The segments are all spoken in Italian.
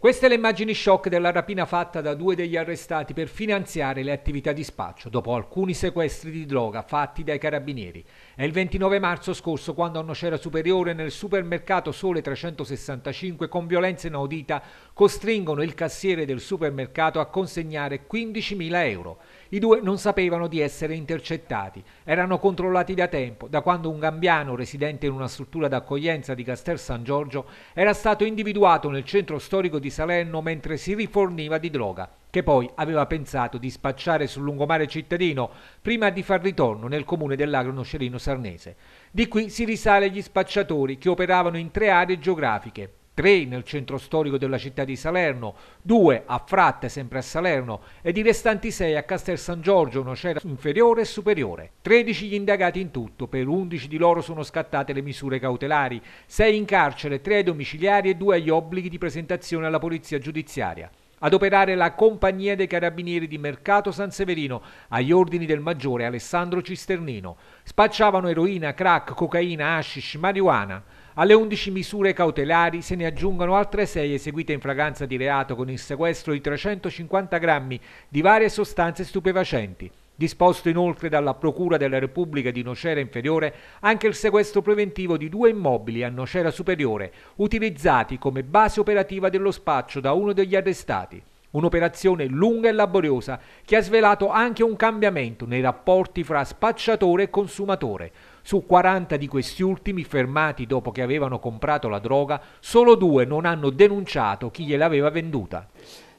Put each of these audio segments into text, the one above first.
Queste le immagini shock della rapina fatta da due degli arrestati per finanziare le attività di spaccio dopo alcuni sequestri di droga fatti dai carabinieri. È il 29 marzo scorso quando a Nocera Superiore nel supermercato Sole 365 con violenza inaudita costringono il cassiere del supermercato a consegnare 15.000 euro. I due non sapevano di essere intercettati, erano controllati da tempo, da quando un gambiano residente in una struttura d'accoglienza di Castel San Giorgio era stato individuato nel centro storico di di Salerno mentre si riforniva di droga, che poi aveva pensato di spacciare sul lungomare cittadino prima di far ritorno nel comune dell'Agro Sarnese. Di qui si risale agli spacciatori che operavano in tre aree geografiche, 3 nel centro storico della città di Salerno, 2 a Fratte, sempre a Salerno, ed i restanti 6 a Castel San Giorgio, un'ocera inferiore e superiore. 13 gli indagati in tutto, per 11 di loro sono scattate le misure cautelari, 6 in carcere, 3 ai domiciliari e 2 agli obblighi di presentazione alla polizia giudiziaria ad operare la compagnia dei carabinieri di Mercato San Severino agli ordini del maggiore Alessandro Cisternino. Spacciavano eroina, crack, cocaina, hashish, marijuana. Alle 11 misure cautelari se ne aggiungono altre 6 eseguite in flagranza di reato con il sequestro di 350 grammi di varie sostanze stupefacenti. Disposto inoltre dalla Procura della Repubblica di Nocera Inferiore anche il sequestro preventivo di due immobili a Nocera Superiore, utilizzati come base operativa dello spaccio da uno degli arrestati. Un'operazione lunga e laboriosa che ha svelato anche un cambiamento nei rapporti fra spacciatore e consumatore. Su 40 di questi ultimi fermati dopo che avevano comprato la droga, solo due non hanno denunciato chi gliel'aveva venduta.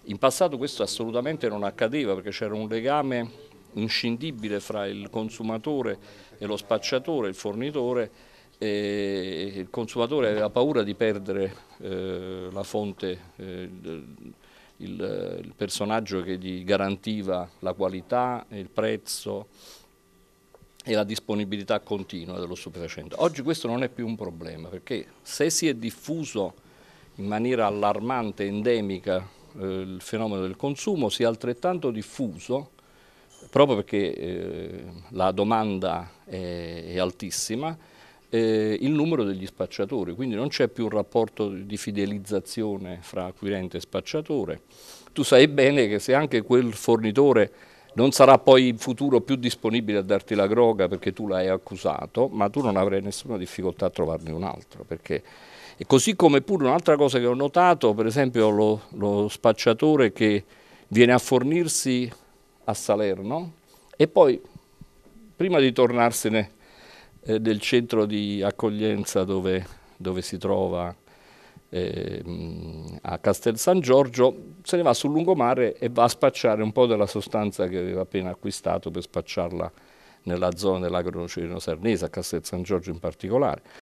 In passato questo assolutamente non accadeva perché c'era un legame inscindibile fra il consumatore e lo spacciatore, il fornitore, E il consumatore aveva paura di perdere eh, la fonte eh, il, eh, il personaggio che gli garantiva la qualità, il prezzo e la disponibilità continua dello stupefacente. Oggi questo non è più un problema perché se si è diffuso in maniera allarmante, endemica, eh, il fenomeno del consumo, si è altrettanto diffuso proprio perché eh, la domanda è, è altissima, eh, il numero degli spacciatori, quindi non c'è più un rapporto di fidelizzazione fra acquirente e spacciatore. Tu sai bene che se anche quel fornitore non sarà poi in futuro più disponibile a darti la groga perché tu l'hai accusato, ma tu non avrai nessuna difficoltà a trovarne un altro, perché e così come pure un'altra cosa che ho notato, per esempio lo, lo, spacciatore che viene a fornirsi a Salerno e poi prima di tornarsene eh, del centro di accoglienza dove, dove si trova eh, a Castel San Giorgio, se ne va sul lungomare e va a spacciare un po' della sostanza che aveva appena acquistato per spacciarla nella zona dell'agro nocino sarnese, a Castel San Giorgio in particolare.